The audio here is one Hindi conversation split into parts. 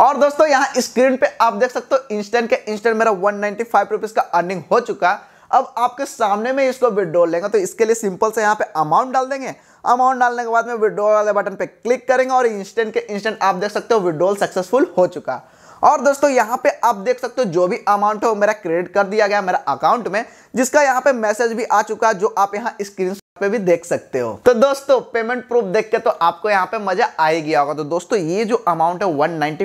और दोस्तों यहाँ स्क्रीन पे आप देख सकते हो इंस्टेंट के इंस्टेंट मेरा वन नाइनटी का अर्निंग हो चुका अब आपके सामने में इसको विड्रॉ लेंगे तो इसके लिए सिंपल से यहाँ पे अमाउंट डाल देंगे अमाउंट डालने के बाद में विड्रॉ वाले बटन पे क्लिक करेंगे और इंस्टेंट के इंस्टेंट आप देख सकते हो विड्रॉल सक्सेसफुल हो चुका और दोस्तों यहाँ पे आप देख सकते हो जो भी अमाउंट है वो मेरा क्रेडिट कर दिया गया मेरा अकाउंट में जिसका यहाँ पे मैसेज भी आ चुका है जो आप यहाँ स्क्रीन पे भी देख सकते हो तो दोस्तों पेमेंट प्रूफ देख के तो आपको यहाँ पे मजा आएगी होगा तो दोस्तों ये जो अमाउंट है वन नाइनटी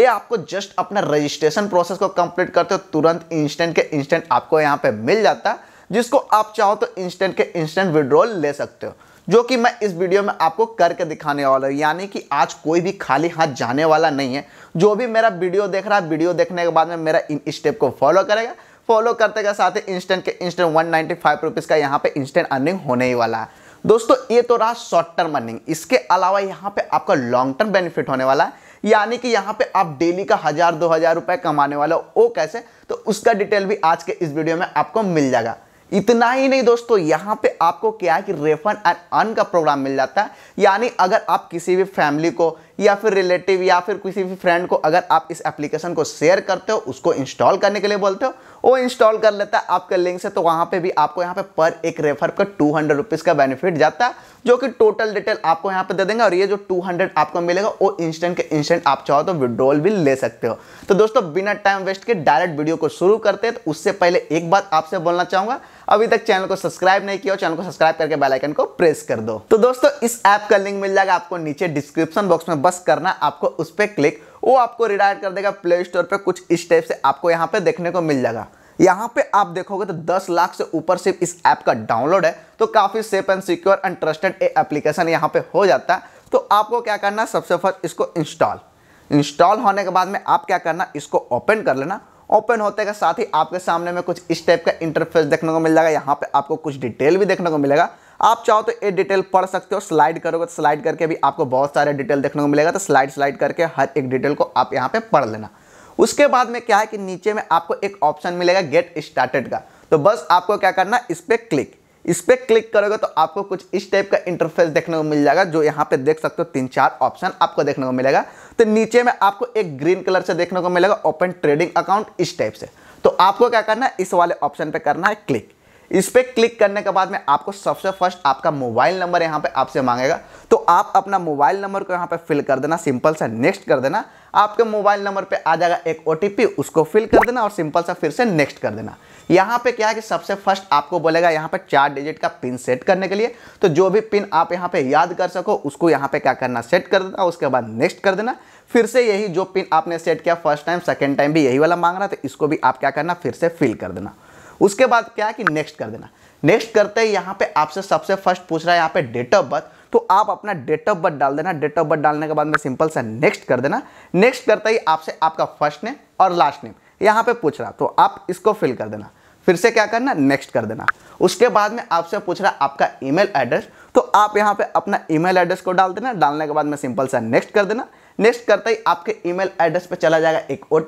ये आपको जस्ट अपना रजिस्ट्रेशन प्रोसेस को कंप्लीट करते हो तुरंत इंस्टेंट के इंस्टेंट आपको यहाँ पे मिल जाता है जिसको आप चाहो तो इंस्टेंट के इंस्टेंट विड्रॉल ले सकते हो जो कि मैं इस वीडियो में आपको करके दिखाने वाला हूँ यानी कि आज कोई भी खाली हाथ जाने वाला नहीं है जो भी मेरा वीडियो देख रहा है वीडियो देखने के बाद में मेरा इन स्टेप को फॉलो करेगा फॉलो करते का साथ ही इंस्टेंट के इंस्टेंट वन नाइन्टी का यहाँ पे इंस्टेंट अर्निंग होने ही वाला है दोस्तों ये तो रहा शॉर्ट टर्म अर्निंग इसके अलावा यहाँ पे आपका लॉन्ग टर्म बेनिफिट होने वाला है यानी कि यहाँ पे आप डेली का हज़ार दो हज़ार रुपए कमाने वाले हो वो कैसे तो उसका डिटेल भी आज के इस वीडियो में आपको मिल जाएगा इतना ही नहीं दोस्तों यहाँ पे आपको क्या है कि रेफन एंड अर्न का प्रोग्राम मिल जाता है यानी अगर आप किसी भी फैमिली को या फिर रिलेटिव या फिर किसी भी फ्रेंड को अगर आप इस एप्लीकेशन को शेयर करते हो उसको इंस्टॉल करने के लिए बोलते हो वो इंस्टॉल कर लेता है आपके लिंक से तो वहाँ पे भी आपको यहाँ पे पर एक रेफर का टू हंड्रेड रुपीज़ का बेनिफिट जाता है जो कि टोटल डिटेल आपको यहाँ पे दे देंगे और ये जो टू हंड्रेड आपको मिलेगा वो इंस्टेंट के इंस्टेंट आप चाहो तो विड्रॉल भी ले सकते हो तो दोस्तों बिना टाइम वेस्ट के डायरेक्ट वीडियो को शुरू करते हैं तो उससे पहले एक बात आपसे बोलना चाहूँगा अभी तक चैनल को सब्सक्राइब नहीं किया हो चैनल को सब्सक्राइब करके बेलाइकन को प्रेस कर दो तो दोस्तों इस ऐप का लिंक मिल जाएगा आपको नीचे डिस्क्रिप्शन बॉक्स में बस करना आपको उस पर क्लिक वो आपको रिटायर कर देगा प्ले स्टोर पर कुछ इस टाइप से आपको यहाँ पे देखने को मिल जाएगा यहाँ पे आप देखोगे तो 10 लाख से ऊपर सिर्फ इस ऐप का डाउनलोड है तो काफ़ी safe and secure and trusted application यहाँ पे हो जाता है तो आपको क्या करना सबसे फर्स्ट इसको इंस्टॉल इंस्टॉल होने के बाद में आप क्या करना इसको ओपन कर लेना ओपन होते के साथ ही आपके सामने में कुछ इस टाइप का इंटरफेस देखने को मिल जाएगा यहाँ पे आपको कुछ डिटेल भी देखने को मिलेगा आप चाहो तो ये डिटेल पढ़ सकते हो स्लाइड करोगे तो स्लाइड करके भी आपको बहुत सारे डिटेल देखने को मिलेगा तो स्लाइड स्लाइड करके हर एक डिटेल को आप यहाँ पे पढ़ लेना उसके बाद में क्या है कि नीचे में आपको एक ऑप्शन मिलेगा गेट स्टार्टेड का तो बस आपको क्या करना इस पर क्लिक इस पर क्लिक करोगे तो आपको कुछ इस टाइप का इंटरफेस देखने को मिल जाएगा जो यहाँ पे देख सकते हो तीन चार ऑप्शन आपको देखने को मिलेगा तो नीचे में आपको एक ग्रीन कलर से देखने को मिलेगा ओपन ट्रेडिंग अकाउंट इस टाइप से तो आपको क्या करना है इस वाले ऑप्शन पे करना है क्लिक इस पर क्लिक करने के बाद में आपको सबसे फर्स्ट आपका मोबाइल नंबर यहाँ पे आपसे मांगेगा तो आप अपना मोबाइल नंबर को यहाँ पे फिल कर देना सिंपल सा नेक्स्ट कर देना आपके मोबाइल नंबर पे आ जाएगा एक ओ उसको फिल कर देना और सिंपल सा फिर से नेक्स्ट कर देना यहाँ पे क्या है कि सबसे फर्स्ट आपको बोलेगा यहाँ पे चार डिजिट का पिन सेट करने के लिए तो जो भी पिन आप यहाँ पे याद कर सको उसको यहाँ पे क्या करना सेट कर देना उसके बाद नेक्स्ट कर देना फिर से यही जो पिन आपने सेट किया फर्स्ट टाइम सेकेंड टाइम भी यही वाला मांग रहा था तो इसको भी आप क्या करना फिर से फिल कर देना उसके बाद क्या है कि नेक्स्ट कर देना नेक्स्ट करते ही यहाँ पे आपसे सबसे फर्स्ट पूछ रहा है यहाँ पे डेट ऑफ बर्थ तो आप अपना डेट ऑफ बर्थ डाल देना डेट ऑफ बर्थ डालने के बाद में सिंपल सा नेक्स्ट कर देना नेक्स्ट करते ही आपसे आपका फर्स्ट नेम और लास्ट नेम यहाँ पे पूछ रहा तो आप इसको फिल कर देना फिर से क्या करना नेक्स्ट कर देना उसके बाद में आपसे पूछ रहा आपका ईमेल एड्रेस तो आप यहाँ पे अपना ईमेल एड्रेस को डाल देना डालने के बाद में सिंपल सा नेक्स्ट कर देना नेक्स्ट करते ही आपके ईमेल एड्रेस पे चला जाएगा एक ओ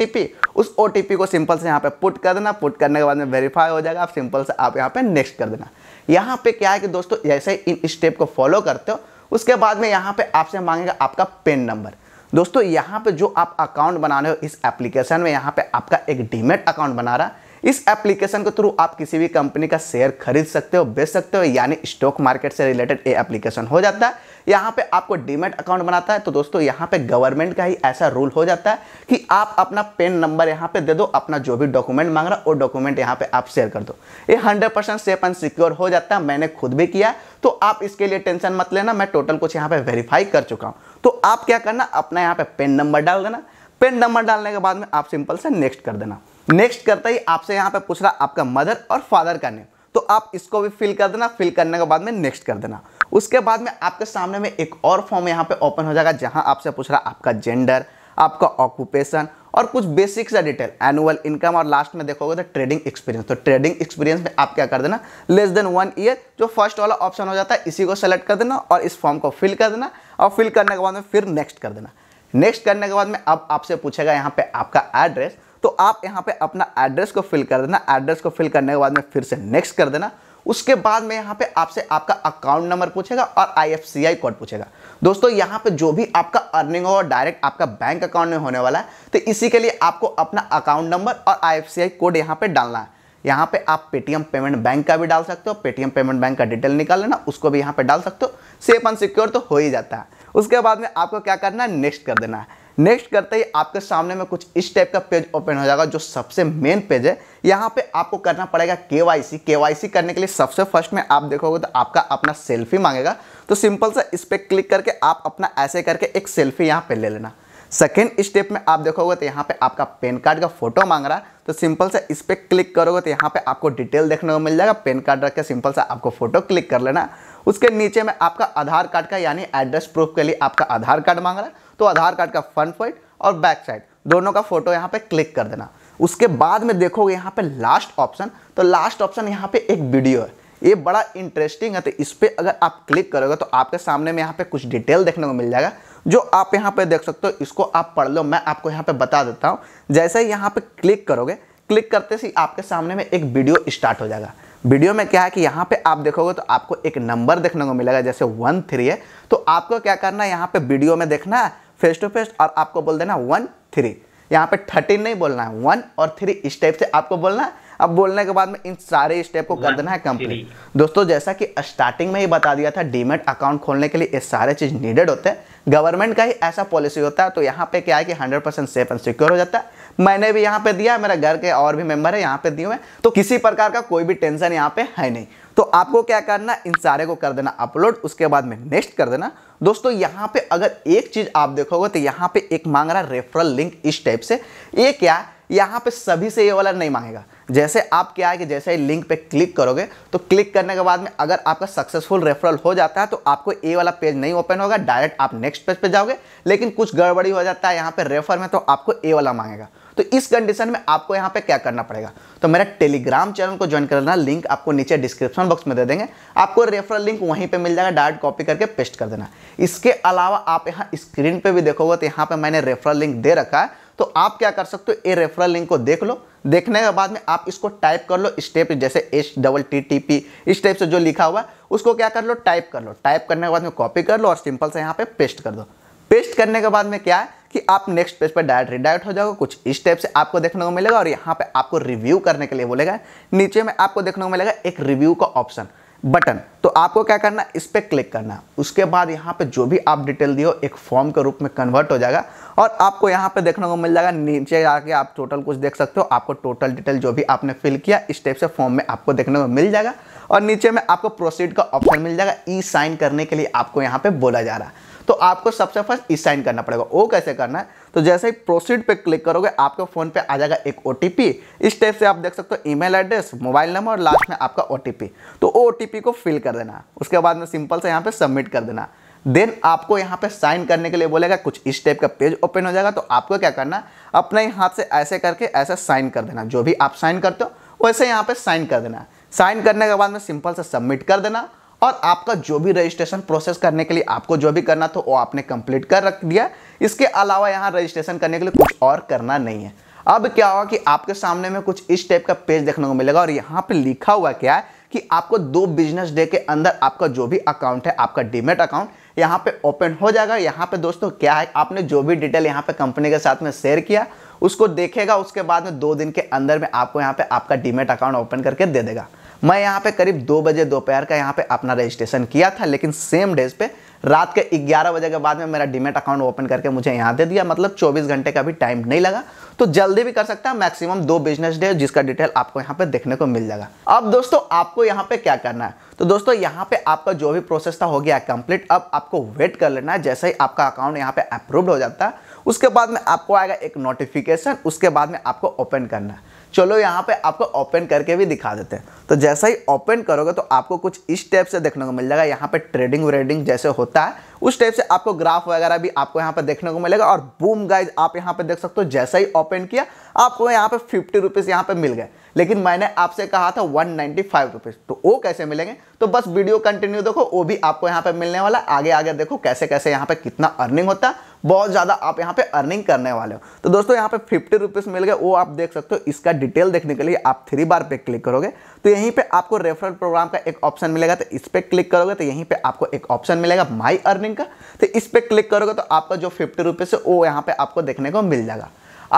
उस ओ को सिंपल से यहाँ पे पुट कर देना पुट करने के बाद में वेरीफाई हो जाएगा आप सिंपल से आप यहाँ पे नेक्स्ट कर देना यहाँ पे क्या है कि दोस्तों जैसे ही इन स्टेप को फॉलो करते हो उसके बाद में यहाँ पे आपसे मांगेगा आपका पेन नंबर दोस्तों यहाँ पे जो आप अकाउंट बना रहे हो इस एप्लीकेशन में यहाँ पे आपका एक डीमेट अकाउंट बना रहा है इस एप्लीकेशन के थ्रू आप किसी भी कंपनी का शेयर खरीद सकते हो बेच सकते हो यानी स्टॉक मार्केट से रिलेटेड ये एप्लीकेशन हो जाता है यहां पे आपको डीमेट अकाउंट बनाता है तो दोस्तों यहां पे गवर्नमेंट का ही ऐसा रूल हो जाता है कि आप अपना पेन नंबर यहाँ पे दे दो अपना जो भी डॉक्यूमेंट मांग रहा वो डॉक्यूमेंट यहाँ पे आप शेयर कर दो ये hundred percent safe and secure हो जाता है मैंने खुद भी किया तो आप इसके लिए टेंशन मत लेना मैं टोटल कुछ यहाँ पे वेरीफाई कर चुका हूं तो आप क्या करना अपना यहाँ पे पेन नंबर डाल देना पेन नंबर डालने के बाद में आप सिंपल से नेक्स्ट कर देना नेक्स्ट करते ही आपसे यहाँ पे पूछ रहा आपका मदर और फादर का नेम तो आप इसको भी फिल कर देना फिल करने के बाद में नेक्स्ट कर देना उसके बाद में आपके सामने में एक और फॉर्म यहाँ पे ओपन हो जाएगा जहाँ आपसे पूछ रहा आपका जेंडर आपका ऑक्यूपेशन और कुछ बेसिक्स सा डिटेल एनुअल इनकम और लास्ट में देखोगे तो ट्रेडिंग एक्सपीरियंस तो ट्रेडिंग एक्सपीरियंस में आप क्या कर देना लेस देन वन ईयर जो फर्स्ट वाला ऑप्शन हो जाता है इसी को सेलेक्ट कर देना और इस फॉर्म को फिल कर देना और फिल करने के बाद में फिर नेक्स्ट कर देना नेक्स्ट करने के बाद में अब आपसे पूछेगा यहाँ पे आपका एड्रेस तो आप यहाँ पे अपना एड्रेस को फिल कर देना एड्रेस को फिल करने के बाद में फिर से नेक्स्ट कर देना उसके बाद में यहाँ पे आपसे आपका अकाउंट नंबर पूछेगा और आई कोड पूछेगा दोस्तों यहाँ पे जो भी आपका अर्निंग होगा डायरेक्ट आपका बैंक अकाउंट में होने वाला है तो इसी के लिए आपको अपना अकाउंट नंबर और आई कोड यहाँ पर डालना है यहाँ पे आप पेटीएम पेमेंट बैंक का भी डाल सकते हो पेटीएम पेमेंट बैंक का डिटेल निकाल लेना उसको भी यहाँ पे डाल सकते हो सेफ एंड सिक्योर तो हो ही जाता है उसके बाद में आपको क्या करना है नेक्स्ट कर देना है नेक्स्ट करते ही आपके सामने में कुछ इस टाइप का पेज ओपन हो जाएगा जो सबसे मेन पेज है यहाँ पे आपको करना पड़ेगा केवाईसी केवाईसी करने के लिए सबसे फर्स्ट में आप देखोगे तो आपका अपना सेल्फी मांगेगा तो सिंपल सा इस पर क्लिक करके आप अपना ऐसे करके एक सेल्फी यहाँ पे ले लेना सेकेंड स्टेप में आप देखोगे तो यहाँ पे आपका पैन कार्ड का फोटो मांग रहा है तो सिंपल से इस पर क्लिक करोगे तो यहाँ पे आपको डिटेल देखने को मिल जाएगा पैन कार्ड रख के सिंपल से आपको फोटो क्लिक कर लेना उसके नीचे में आपका आधार कार्ड का यानी एड्रेस प्रूफ के लिए आपका आधार कार्ड मांग रहा है तो आधार कार्ड का फ्रंट साइड और बैक साइड दोनों का फोटो यहाँ पे क्लिक कर देना उसके बाद में देखोगे यहाँ पे लास्ट ऑप्शन तो लास्ट ऑप्शन यहाँ पे एक वीडियो है ये बड़ा इंटरेस्टिंग है तो इस पर अगर आप क्लिक करोगे तो आपके सामने में यहाँ पे कुछ डिटेल देखने को मिल जाएगा जो आप यहाँ पे देख सकते हो इसको आप पढ़ लो मैं आपको यहाँ पे बता देता हूँ जैसे ही यहाँ पे क्लिक करोगे क्लिक करते ही आपके सामने में एक वीडियो स्टार्ट हो जाएगा वीडियो में क्या है कि यहाँ पे आप देखोगे तो आपको एक नंबर देखने को मिलेगा जैसे वन थ्री है तो आपको क्या करना है यहाँ पे वीडियो में देखना है फेस टू फेस और आपको बोल देना वन थ्री यहाँ पे थर्टीन नहीं बोलना है वन और थ्री इस टाइप से आपको बोलना है अब बोलने के बाद में इन सारे स्टेप को कर देना है कंप्लीट दोस्तों जैसा कि स्टार्टिंग में ही बता दिया था डीमेट अकाउंट खोलने के लिए ये सारे चीज़ नीडेड होते हैं गवर्नमेंट का ही ऐसा पॉलिसी होता है तो यहाँ पे क्या है कि 100 परसेंट सेफ एंड सिक्योर हो जाता है मैंने भी यहाँ पे दिया मेरा घर के और भी मेंबर है यहाँ पे दिए हुए तो किसी प्रकार का कोई भी टेंशन यहाँ पे है नहीं तो आपको क्या करना इन सारे को कर देना अपलोड उसके बाद में नेक्स्ट कर देना दोस्तों यहाँ पे अगर एक चीज़ आप देखोगे तो यहाँ पे एक मांग रहा रेफरल लिंक इस टाइप से ये क्या यहाँ पे सभी से ये वाला नहीं मांगेगा जैसे आप क्या है कि जैसे ही लिंक पे क्लिक करोगे तो क्लिक करने के बाद में अगर आपका सक्सेसफुल रेफरल हो जाता है तो आपको ए वाला पेज नहीं ओपन होगा डायरेक्ट आप नेक्स्ट पेज पे जाओगे लेकिन कुछ गड़बड़ी हो जाता है यहाँ पे रेफर में तो आपको ए वाला मांगेगा तो इस कंडीशन में आपको यहाँ पे क्या करना पड़ेगा तो मेरा टेलीग्राम चैनल को ज्वाइन करना लिंक आपको नीचे डिस्क्रिप्शन बॉक्स में दे देंगे आपको रेफरल लिंक वहीं पे मिल जाएगा डायरेक्ट कॉपी करके पेस्ट कर देना इसके अलावा आप यहाँ स्क्रीन पे भी देखोगे तो यहाँ पे मैंने रेफरल लिंक दे रखा है तो आप क्या कर सकते हो ये रेफरल लिंक को देख लो देखने के बाद में आप इसको टाइप कर लो स्टेप जैसे H double T T P इस टाइप से जो लिखा हुआ है उसको क्या कर लो टाइप कर लो टाइप करने के बाद में कॉपी कर लो और सिंपल से यहाँ पे पेस्ट कर दो पेस्ट करने के बाद में क्या है कि आप नेक्स्ट पेज पर डायरेक्ट रिडायरेक्ट हो जाओगे कुछ इस टाइप से आपको देखने को मिलेगा और यहाँ पे आपको रिव्यू करने के लिए बोलेगा नीचे में आपको देखने को मिलेगा एक रिव्यू का ऑप्शन बटन तो आपको क्या करना इस पर क्लिक करना उसके बाद यहाँ पे जो भी आप डिटेल दियो हो एक फॉर्म के रूप में कन्वर्ट हो जाएगा और आपको यहाँ पे देखने को मिल जाएगा नीचे जाके आप टोटल कुछ देख सकते हो आपको टोटल डिटेल जो भी आपने फिल किया इस टाइप से फॉर्म में आपको देखने को मिल जाएगा और नीचे में आपको प्रोसीड का ऑप्शन मिल जाएगा ई साइन करने के लिए आपको यहाँ पे बोला जा रहा है तो आपको सबसे फर्स्ट साइन करना पड़ेगा वो कैसे करना है तो जैसे ही प्रोसीड पे क्लिक करोगे आपके फ़ोन पे आ जाएगा एक ओ इस टेप से आप देख सकते हो ईमेल एड्रेस मोबाइल नंबर और लास्ट में आपका ओ तो ओ को फिल कर देना उसके बाद में सिंपल से यहाँ पर सबमिट कर देना देन आपको यहाँ पे साइन करने के लिए बोलेगा कुछ इस टाइप का पेज ओपन हो जाएगा तो आपको क्या करना अपने हाथ से ऐसे करके ऐसे साइन कर देना जो भी आप साइन करते हो वैसे यहाँ पे साइन कर देना साइन करने के बाद में सिंपल से सबमिट कर देना और आपका जो भी रजिस्ट्रेशन प्रोसेस करने के लिए आपको जो भी करना था वो आपने कंप्लीट कर रख दिया इसके अलावा यहाँ रजिस्ट्रेशन करने के लिए कुछ और करना नहीं है अब क्या होगा कि आपके सामने में कुछ इस टाइप का पेज देखने को मिलेगा और यहाँ पे लिखा हुआ क्या है कि आपको दो बिजनेस डे के अंदर आपका जो भी अकाउंट है आपका डीमेट अकाउंट यहाँ पे ओपन हो जाएगा यहाँ पे दोस्तों क्या है आपने जो भी डिटेल यहाँ पे कंपनी के साथ में शेयर किया उसको देखेगा उसके बाद में दो दिन के अंदर में आपको यहाँ पे आपका डीमेट अकाउंट ओपन करके दे देगा मैं यहाँ पे करीब दो बजे दोपहर का यहाँ पे अपना रजिस्ट्रेशन किया था लेकिन सेम डेज पे रात के 11 बजे के बाद में मेरा डिमेट अकाउंट ओपन करके मुझे यहाँ दे दिया मतलब 24 घंटे का भी टाइम नहीं लगा तो जल्दी भी कर सकता है मैक्सिमम दो बिजनेस डे जिसका डिटेल आपको यहाँ पे देखने को मिल जाएगा अब दोस्तों आपको यहाँ पे क्या करना है तो दोस्तों यहाँ पे आपका जो भी प्रोसेस था हो गया कंप्लीट अब आपको वेट कर लेना है जैसे ही आपका अकाउंट यहाँ पे अप्रूव्ड हो जाता है उसके बाद में आपको आएगा एक नोटिफिकेशन उसके बाद में आपको ओपन करना है चलो यहाँ पे आपको ओपन करके भी दिखा देते हैं तो जैसा ही ओपन करोगे तो आपको कुछ इस टाइप से देखने को मिल जाएगा यहाँ पे ट्रेडिंग व्रेडिंग जैसे होता है उस टाइप से आपको ग्राफ वगैरह भी आपको यहाँ पे देखने को मिलेगा और बूम गाइज आप यहाँ पे देख सकते हो जैसा ही ओपन किया आपको यहाँ पे फिफ्टी रुपीज़ यहाँ पे मिल गए लेकिन मैंने आपसे कहा था वन नाइन्टी फाइव रुपीज़ तो वो कैसे मिलेंगे तो बस वीडियो कंटिन्यू देखो वो भी आपको यहाँ पे मिलने वाला आगे आगे देखो कैसे कैसे यहाँ पे कितना अर्निंग होता है बहुत ज़्यादा आप यहाँ पे अर्निंग करने वाले हो तो दोस्तों यहाँ पे फिफ्टी रुपीज़ मिल गए वो आप देख सकते हो इसका डिटेल देखने के लिए आप थ्री बार पे क्लिक करोगे तो यहीं पे आपको रेफरल प्रोग्राम का एक ऑप्शन मिलेगा तो इस पर क्लिक करोगे तो यहीं पे आपको एक ऑप्शन मिलेगा माई अर्निंग का तो इस पर क्लिक करोगे तो आपका जो फिफ्टी रुपीज़ है वो यहाँ पर आपको देखने को मिल जाएगा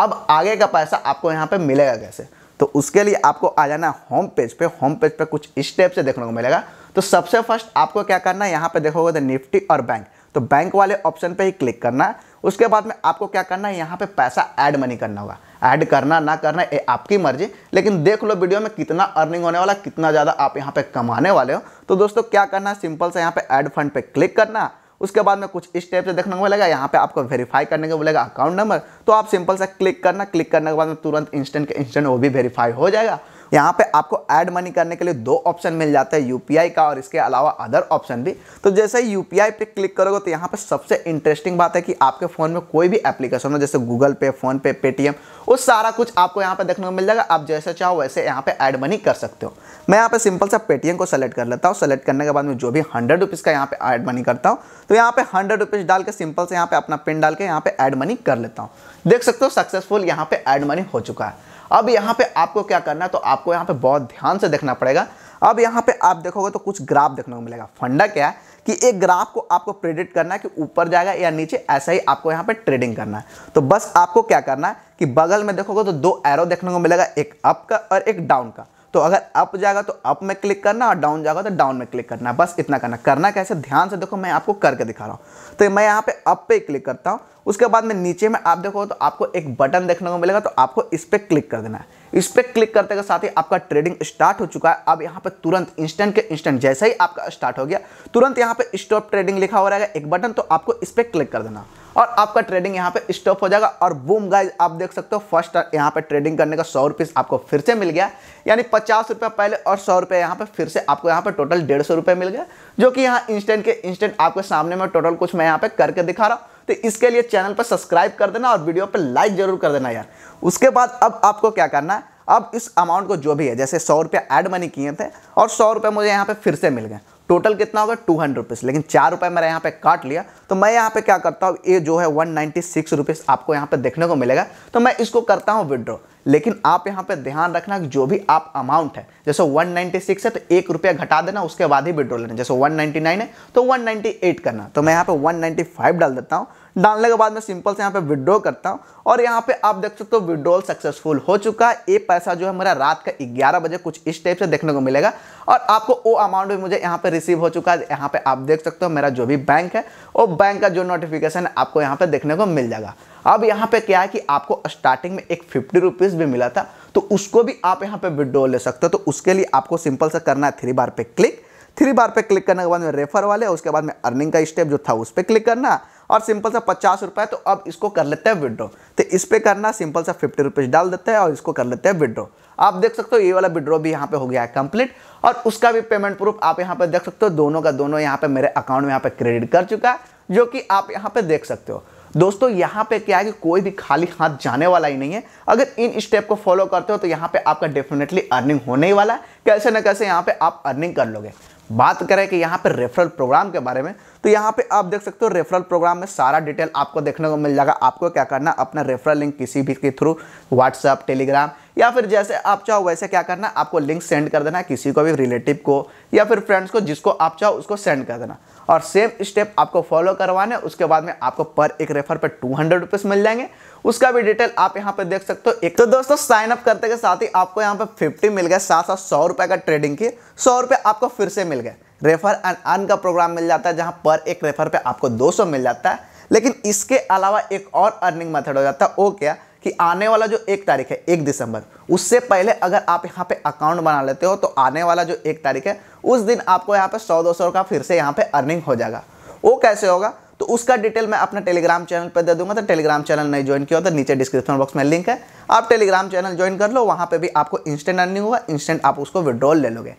अब आगे का पैसा आपको यहाँ पर मिलेगा कैसे तो उसके लिए आपको आ जाना है होम पेज पे होम पेज पे कुछ स्टेप से देखने को मिलेगा तो सबसे फर्स्ट आपको क्या करना है यहाँ पे देखोगे तो निफ्टी और बैंक तो बैंक वाले ऑप्शन पे ही क्लिक करना उसके बाद में आपको क्या करना है यहाँ पे पैसा ऐड मनी करना होगा ऐड करना ना करना ये आपकी मर्जी लेकिन देख लो वीडियो में कितना अर्निंग होने वाला कितना ज़्यादा आप यहाँ पे कमाने वाले हो तो दोस्तों क्या करना है सिंपल से यहाँ पे एड फंड पे क्लिक करना उसके बाद में कुछ इस टाइप से देखने को मिलेगा यहाँ पे आपको वेरीफाई करने को मिलेगा अकाउंट नंबर तो आप सिंपल सा क्लिक करना क्लिक करने के बाद में तुरंत इंस्टेंट के इंस्टेंट वो भी वेरीफाई हो जाएगा यहाँ पे आपको ऐड मनी करने के लिए दो ऑप्शन मिल जाते हैं यूपीआई का और इसके अलावा अदर ऑप्शन भी तो जैसे ही यूपीआई पे क्लिक करोगे तो यहाँ पे सबसे इंटरेस्टिंग बात है कि आपके फ़ोन में कोई भी एप्लीकेशन हो जैसे गूगल पे फोन पे पेटीएम वो सारा कुछ आपको यहाँ पे देखने को मिल जाएगा आप जैसे चाहो वैसे यहाँ पे ऐड मनी कर सकते हो मैं यहाँ पे सिंपल सा पेटीएम को सेलेक्ट कर लेता हूँ सेलेक्ट करने के बाद में जो भी हंड्रेड रुपीज़ का यहाँ पे ऐड मनी करता हूँ तो यहाँ पे हंड्रेड रुपीज़ डाल के सिंपल से यहाँ पे अपना पिन डाल के यहाँ पे ऐड मनी कर लेता हूँ देख सकते हो सक्सेसफुल यहाँ पे ऐड मनी हो चुका है अब यहाँ पे आपको क्या करना है तो आपको यहाँ पे बहुत ध्यान से देखना पड़ेगा अब यहाँ पे आप देखोगे तो कुछ ग्राफ देखने को मिलेगा फंडा क्या है कि एक ग्राफ को आपको प्रेडिक्ट करना है कि ऊपर जाएगा या नीचे ऐसा ही आपको यहाँ पे ट्रेडिंग करना है तो बस आपको क्या करना है कि बगल में देखोगे तो दो एरो देखने को मिलेगा एक अप का और एक डाउन का तो अगर अप जाएगा तो अप में क्लिक करना और डाउन जाएगा तो डाउन में क्लिक करना बस इतना करना करना कैसे ध्यान से देखो मैं आपको करके दिखा रहा हूँ तो मैं यहाँ पे अप पे क्लिक करता हूँ उसके बाद में नीचे में आप देखो तो आपको एक बटन देखने को मिलेगा तो आपको इस पर क्लिक कर देना है इस पर क्लिक करते साथ ही आपका ट्रेडिंग स्टार्ट हो चुका है अब यहाँ पर तुरंत इंस्टेंट के इंस्टेंट जैसे ही आपका स्टार्ट हो गया तुरंत यहाँ पे स्टॉप ट्रेडिंग लिखा हो रहेगा एक बटन तो आपको इस पर क्लिक कर देना और आपका ट्रेडिंग यहाँ पे स्टॉप हो जाएगा और बूम गाइज आप देख सकते हो फर्स्ट यहाँ पे ट्रेडिंग करने का सौ रुपीस आपको फिर से मिल गया यानी पचास रुपये पहले और सौ रुपये यहाँ पे फिर से आपको यहाँ पे टोटल डेढ़ सौ रुपये मिल गया जो कि यहाँ इंस्टेंट के इंस्टेंट आपके सामने में टोटल कुछ मैं यहाँ पे करके दिखा रहा हूँ तो इसके लिए चैनल पर सब्सक्राइब कर देना और वीडियो पर लाइक जरूर कर देना यार उसके बाद अब आपको क्या करना है अब इस अमाउंट को जो भी है जैसे सौ रुपये एड मनी किए थे और सौ रुपये मुझे यहाँ पे फिर से मिल गए टोटल कितना होगा टू हंड्रेड रुपीज़ लेकिन चार रुपये मेरा यहाँ पे काट लिया तो मैं यहाँ पे क्या करता हूँ ये जो है वन नाइन्टी सिक्स रुपीज़ आपको यहाँ पे देखने को मिलेगा तो मैं इसको करता हूँ विड्रॉ लेकिन आप यहाँ पे ध्यान रखना कि जो भी आप अमाउंट है जैसे 196 है तो एक रुपया घटा देना उसके बाद ही विड्रॉ लेना जैसे 199 है तो 198 करना तो मैं यहाँ पे 195 डाल देता हूँ डालने के बाद मैं सिंपल से यहाँ पे विड्रॉ करता हूँ और यहाँ पे आप देख सकते हो तो विड्रॉल सक्सेसफुल हो चुका है ये पैसा जो है मेरा रात का ग्यारह बजे कुछ इस टाइप से देखने को मिलेगा और आपको वो अमाउंट भी मुझे यहाँ पे रिसीव हो चुका है यहाँ पे आप देख सकते हो मेरा जो भी बैंक है वो बैंक का जो नोटिफिकेशन है आपको यहाँ पे देखने को मिल जाएगा अब यहाँ पे क्या है कि आपको स्टार्टिंग में एक फिफ्टी रुपीज़ भी मिला था तो उसको भी आप यहाँ पे विड्रो ले सकते हो तो उसके लिए आपको सिंपल सा करना है थ्री बार पे क्लिक थ्री बार पे क्लिक करने के बाद में रेफर वाले उसके बाद में अर्निंग का स्टेप जो था उस पर क्लिक करना और सिंपल सा पचास रुपये तो अब इसको कर लेते हैं विड्रो तो इस पर करना सिंपल सा फिफ्टी रुपीज़ डाल देते हैं और इसको कर लेते हैं विड्रो आप देख सकते हो ये वाला विड्रो भी यहाँ पे हो गया है कंप्लीट और उसका भी पेमेंट प्रूफ आप यहाँ पे देख सकते हो दोनों का दोनों यहाँ पे मेरे अकाउंट में यहाँ पे क्रेडिट कर चुका है जो कि आप यहाँ पे देख सकते हो दोस्तों यहाँ पे क्या है कि कोई भी खाली हाथ जाने वाला ही नहीं है अगर इन स्टेप को फॉलो करते हो तो यहाँ पे आपका डेफिनेटली अर्निंग होने ही वाला है कैसे ना कैसे यहाँ पे आप अर्निंग कर लोगे बात करें कि यहाँ पे रेफरल प्रोग्राम के बारे में तो यहाँ पे आप देख सकते हो रेफरल प्रोग्राम में सारा डिटेल आपको देखने को मिल जाएगा आपको क्या करना अपना रेफरल लिंक किसी भी के थ्रू व्हाट्सअप टेलीग्राम या फिर जैसे आप चाहो वैसे क्या करना आपको लिंक सेंड कर देना किसी को भी रिलेटिव को या फिर फ्रेंड्स को जिसको आप चाहो उसको सेंड कर देना और सेम स्टेप आपको फॉलो करवाने उसके बाद में आपको पर एक रेफर पर टू हंड्रेड रुपीज़ मिल जाएंगे उसका भी डिटेल आप यहां पर देख सकते हो एक तो दोस्तों साइन अप करते के साथ ही आपको यहाँ पे फिफ्टी मिल गए साथ साथ सौ रुपए का ट्रेडिंग की सौ रुपए आपको फिर से मिल गए रेफर एंड अर्न का प्रोग्राम मिल जाता है जहां पर एक रेफर पर आपको दो मिल जाता है लेकिन इसके अलावा एक और अर्निंग मेथड हो जाता है वो क्या कि आने वाला जो एक तारीख है एक दिसंबर उससे पहले अगर आप यहाँ पे अकाउंट बना लेते हो तो आने वाला जो एक तारीख है उस दिन आपको यहाँ पे सौ दो सौ का फिर से यहाँ पे अर्निंग हो जाएगा वो कैसे होगा तो उसका डिटेल मैं अपने टेलीग्राम चैनल पर दे दूंगा तो टेलीग्राम चैनल नहीं ज्वाइन किया तो नीचे डिस्क्रिप्शन बॉक्स में लिंक है आप टेलीग्राम चैनल ज्वाइन कर लो वहाँ पर भी आपको इंस्टेंट अर्निंग होगा इंस्टेंट आप उसको विड्रॉल ले लोगे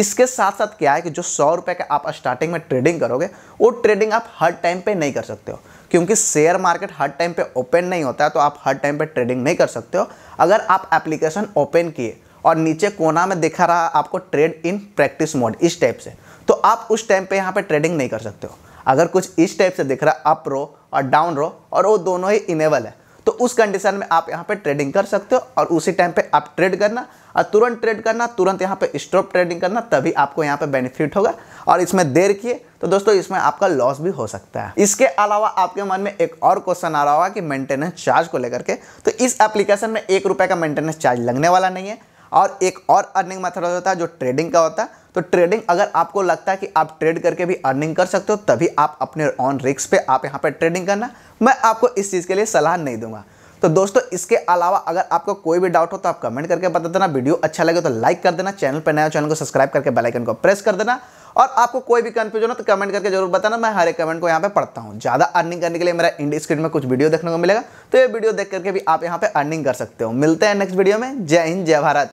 इसके साथ साथ क्या है कि जो सौ रुपये का आप स्टार्टिंग में ट्रेडिंग करोगे वो ट्रेडिंग आप हर टाइम पे नहीं कर सकते हो क्योंकि शेयर मार्केट हर टाइम पे ओपन नहीं होता है तो आप हर टाइम पे ट्रेडिंग नहीं कर सकते हो अगर आप एप्लीकेशन ओपन किए और नीचे कोना में दिखा रहा आपको ट्रेड इन प्रैक्टिस मोड इस टाइप से तो आप उस टाइम पे यहाँ पे ट्रेडिंग नहीं कर सकते हो अगर कुछ इस टाइप से दिख रहा है अप रो और डाउन रो और वो दोनों ही इनेबल है तो उस कंडीशन में आप यहाँ पे ट्रेडिंग कर सकते हो और उसी टाइम पे आप ट्रेड करना और तुरंत ट्रेड करना तुरंत यहाँ पे स्टॉप ट्रेडिंग करना तभी आपको यहाँ पे बेनिफिट होगा और इसमें देर किए तो दोस्तों इसमें आपका लॉस भी हो सकता है इसके अलावा आपके मन में एक और क्वेश्चन आ रहा होगा कि मेंटेनेंस चार्ज को लेकर के तो इस एप्लीकेशन में एक रुपये का मेंटेनेंस चार्ज लगने वाला नहीं है और एक और अर्निंग मेथड होता है जो ट्रेडिंग का होता है तो ट्रेडिंग अगर आपको लगता है कि आप ट्रेड करके भी अर्निंग कर सकते हो तभी आप अपने ऑन रिक्स पे आप यहाँ पर ट्रेडिंग करना मैं आपको इस चीज़ के लिए सलाह नहीं दूंगा तो दोस्तों इसके अलावा अगर आपको कोई भी डाउट हो तो आप कमेंट करके बता देना वीडियो अच्छा लगे तो लाइक कर देना चैनल पर नया चैनल को सब्सक्राइब करके बेलाइकन को प्रेस कर देना और आपको कोई भी कंफ्यूजन हो तो कमेंट करके जरूर बताना मैं हर एक कमेंट को यहाँ पे पढ़ता हूँ ज़्यादा अर्निंग करने के लिए मेरा इंडी स्क्रीन में कुछ वीडियो देखने को मिलेगा तो ये वीडियो देख करके भी आप यहाँ पे अर्निंग कर सकते हो मिलते हैं नेक्स्ट वीडियो में जय हिंद जय भारत